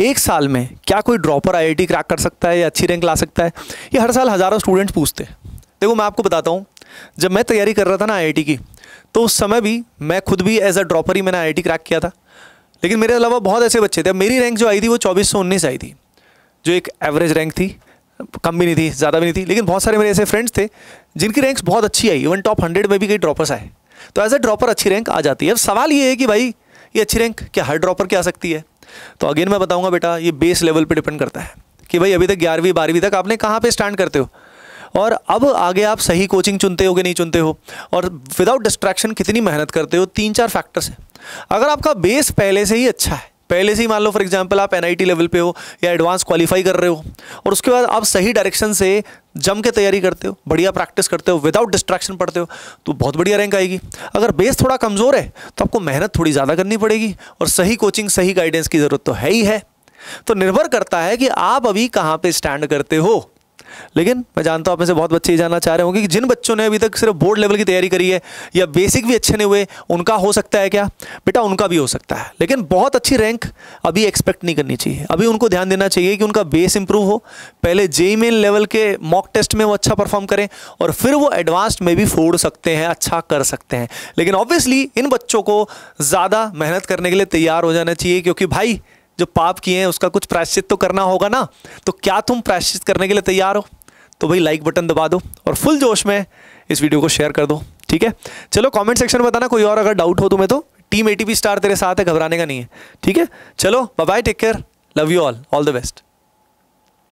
एक साल में क्या कोई ड्रॉपर आईआईटी क्रैक कर सकता है या अच्छी रैंक ला सकता है ये हर साल हज़ारों स्टूडेंट्स पूछते हैं देखो मैं आपको बताता हूँ जब मैं तैयारी कर रहा था ना आई की तो उस समय भी मैं खुद भी एज अ ड्रॉपर ही मैंने आई क्रैक किया था लेकिन मेरे अलावा बहुत ऐसे बच्चे थे मेरी रैंक जो आई थी वो चौबीस सौ उन्नीस आई थी जो एक एवरेज रैंक थी कम भी नहीं थी ज़्यादा भी नहीं थी लेकिन बहुत सारे मेरे ऐसे फ्रेंड्स थे जिनकी रैंक्स बहुत अच्छी आई इवन टॉप हंड्रेड में भी कई ड्रॉपर्स आए तो एज अ ड्रॉपर अच्छी रैंक आ जाती है अब सवाल ये है कि भाई ये अच्छी रैंक क्या हर ड्रॉपर की आ सकती है तो अगेन मैं बताऊंगा बेटा ये बेस लेवल पे डिपेंड करता है कि भाई अभी तक ग्यारहवीं बारहवीं तक आपने कहाँ पे स्टैंड करते हो और अब आगे आप सही कोचिंग चुनते हो कि नहीं चुनते हो और विदाउट डिस्ट्रैक्शन कितनी मेहनत करते हो तीन चार फैक्टर्स हैं अगर आपका बेस पहले से ही अच्छा है पहले से ही मान लो फॉर एग्जाम्पल आप एन लेवल पे हो या एडवांस क्वालिफाई कर रहे हो और उसके बाद आप सही डायरेक्शन से जम के तैयारी करते हो बढ़िया प्रैक्टिस करते हो विदाउट डिस्ट्रैक्शन पढ़ते हो तो बहुत बढ़िया रैंक आएगी अगर बेस थोड़ा कमज़ोर है तो आपको मेहनत थोड़ी ज़्यादा करनी पड़ेगी और सही कोचिंग सही गाइडेंस की ज़रूरत तो है ही है तो निर्भर करता है कि आप अभी कहाँ पे स्टैंड करते हो लेकिन मैं जानता हूं आप में से बहुत बच्चे ये जानना चाह रहे होंगे कि जिन बच्चों ने अभी तक सिर्फ बोर्ड लेवल की तैयारी करी है या बेसिक भी अच्छे नहीं हुए उनका हो सकता है क्या बेटा उनका भी हो सकता है लेकिन बहुत अच्छी रैंक अभी एक्सपेक्ट नहीं करनी चाहिए अभी उनको ध्यान देना चाहिए कि उनका बेस इंप्रूव हो पहले जेई मेन लेवल के मॉक टेस्ट में वो अच्छा परफॉर्म करें और फिर वो एडवांस्ड में भी फोड़ सकते हैं अच्छा कर सकते हैं लेकिन ऑब्वियसली इन बच्चों को ज़्यादा मेहनत करने के लिए तैयार हो जाना चाहिए क्योंकि भाई जो पाप किए हैं उसका कुछ प्रायश्चित तो करना होगा ना तो क्या तुम प्रायश्चित करने के लिए तैयार हो तो भाई लाइक बटन दबा दो और फुल जोश में इस वीडियो को शेयर कर दो ठीक है चलो कमेंट सेक्शन में बताना कोई और अगर डाउट हो तुम्हें तो टीम एटीपी स्टार तेरे साथ है घबराने का नहीं है ठीक है चलो bye take care love you all all the best